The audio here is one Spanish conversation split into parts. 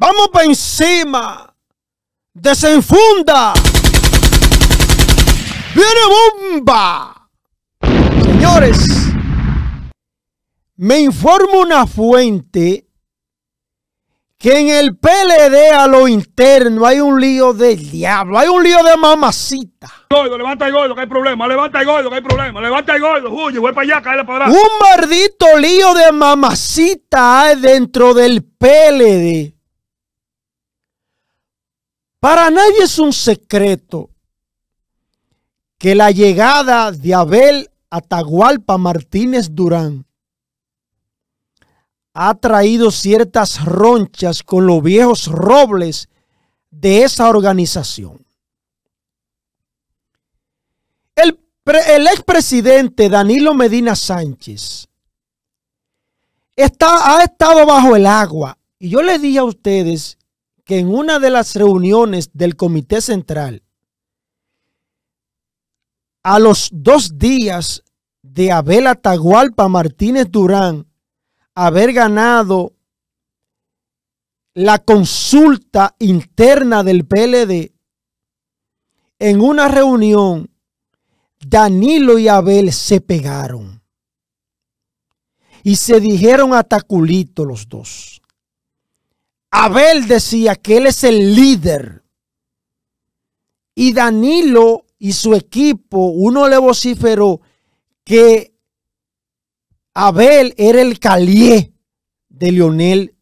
Vamos para encima. Desenfunda. Viene bomba. Señores, me informa una fuente que en el PLD a lo interno hay un lío del diablo, hay un lío de mamacita. Gordo, levanta el gordo, que hay problema, levanta el gordo, que hay problema, levanta el gordo, huye, voy para allá, cae para atrás. Un maldito lío de mamacita hay dentro del PLD para nadie es un secreto que la llegada de Abel Atahualpa Martínez Durán ha traído ciertas ronchas con los viejos robles de esa organización. El, expresidente Danilo Medina Sánchez está, ha estado bajo el agua. Y yo le dije a ustedes que en una de las reuniones del Comité Central, a los dos días de Abel Atagualpa Martínez Durán haber ganado la consulta interna del PLD, en una reunión, Danilo y Abel se pegaron y se dijeron ataculito los dos. Abel decía que él es el líder. Y Danilo y su equipo, uno le vociferó que Abel era el calié de Lionel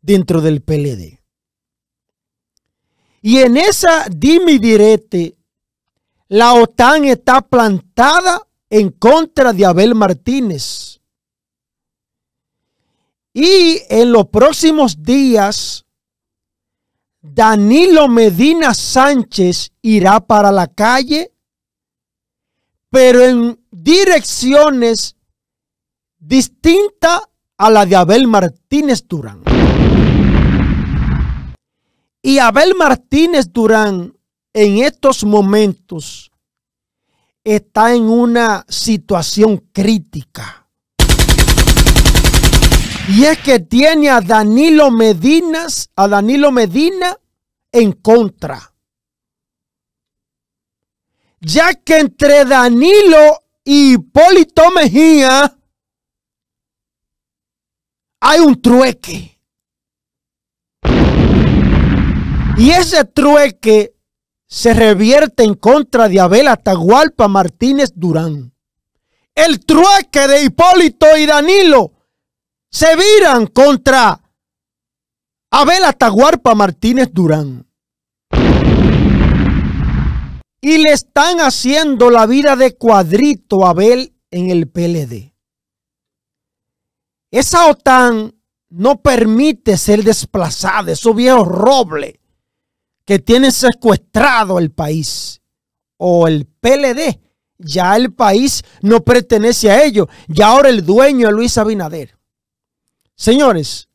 dentro del PLD. Y en esa dimi direte, la OTAN está plantada en contra de Abel Martínez. Y en los próximos días, Danilo Medina Sánchez irá para la calle, pero en direcciones distintas a la de Abel Martínez Durán. Y Abel Martínez Durán en estos momentos está en una situación crítica y es que tiene a Danilo Medinas, a Danilo Medina en contra. Ya que entre Danilo y Hipólito Mejía hay un trueque. Y ese trueque se revierte en contra de Abel Atahualpa Martínez Durán. El trueque de Hipólito y Danilo se viran contra Abel Ataguarpa Martínez Durán. Y le están haciendo la vida de cuadrito a Abel en el PLD. Esa OTAN no permite ser desplazada, esos viejos robles que tienen secuestrado el país o el PLD. Ya el país no pertenece a ellos. Ya ahora el dueño es Luis Abinader. Señores,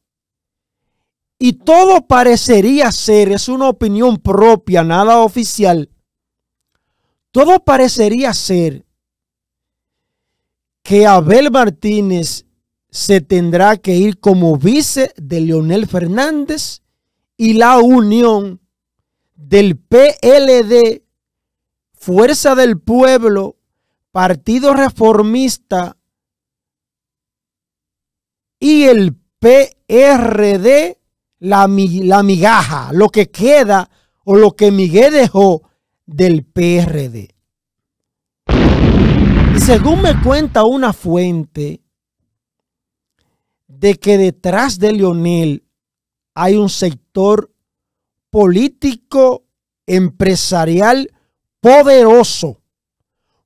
y todo parecería ser, es una opinión propia, nada oficial, todo parecería ser que Abel Martínez se tendrá que ir como vice de Leonel Fernández y la unión del PLD, Fuerza del Pueblo, Partido Reformista y el PRD la, migaja, lo que queda o lo que Miguel dejó del PRD. Y según me cuenta una fuente, de que detrás de Lionel hay un sector político, empresarial poderoso.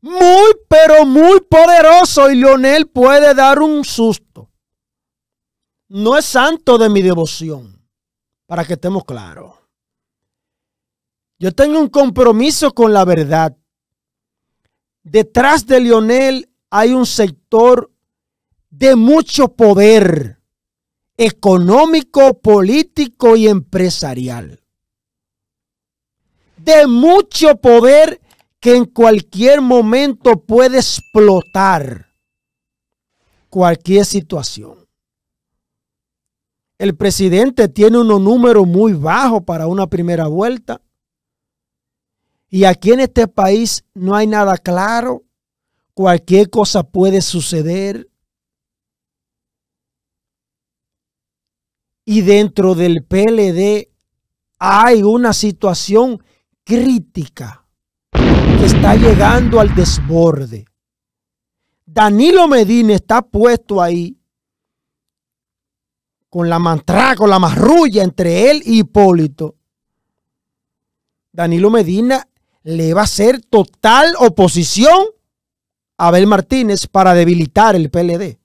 Muy, pero muy poderoso. Y Lionel puede dar un susto no es santo de mi devoción, para que estemos claros. Yo tengo un compromiso con la verdad. Detrás de Lionel hay un sector de mucho poder económico, político y empresarial. De mucho poder que en cualquier momento puede explotar cualquier situación. El presidente tiene unos números muy bajos para una primera vuelta. Y aquí en este país no hay nada claro. Cualquier cosa puede suceder. Y dentro del PLD hay una situación crítica que está llegando al desborde. Danilo Medina está puesto ahí con la mantra, con la marrulla entre él y Hipólito, Danilo Medina le va a hacer total oposición a Abel Martínez para debilitar el PLD.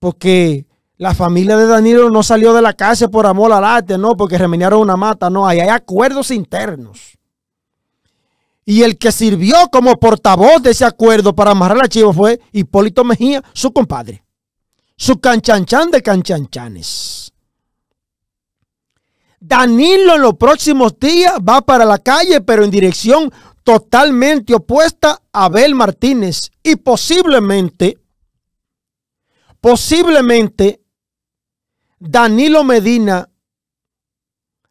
Porque la familia de Danilo no salió de la casa por amor al arte, no, porque remeniaron una mata, no, hay acuerdos internos. Y el que sirvió como portavoz de ese acuerdo para amarrar la chiva fue Hipólito Mejía, su compadre su canchanchan de canchanchanes. Danilo en los próximos días va para la calle, pero en dirección totalmente opuesta a Abel Martínez y posiblemente, posiblemente Danilo Medina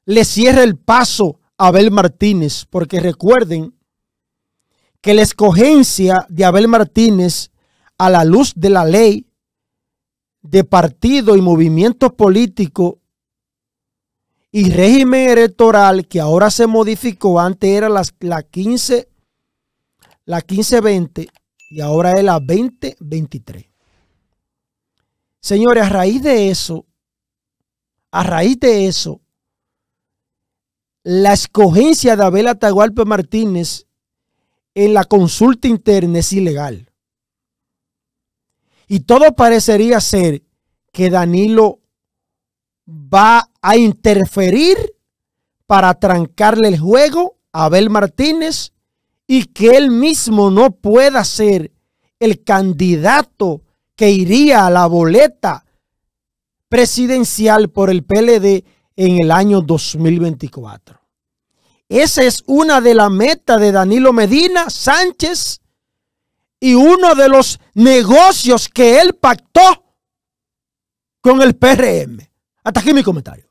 le cierra el paso a Abel Martínez, porque recuerden que la escogencia de Abel Martínez a la luz de la ley de partido y movimientos políticos y régimen electoral que ahora se modificó, antes era las, la 15, 20 y ahora es la 20-23. Señores, a raíz de eso, a raíz de eso, la escogencia de Abel Atagualpe Martínez en la consulta interna es ilegal. Y todo parecería ser que Danilo va a interferir para trancarle el juego a Abel Martínez y que él mismo no pueda ser el candidato que iría a la boleta presidencial por el PLD en el año 2024. Esa es una de las metas de Danilo Medina Sánchez y uno de los negocios que él pactó con el PRM. Hasta aquí mi comentario.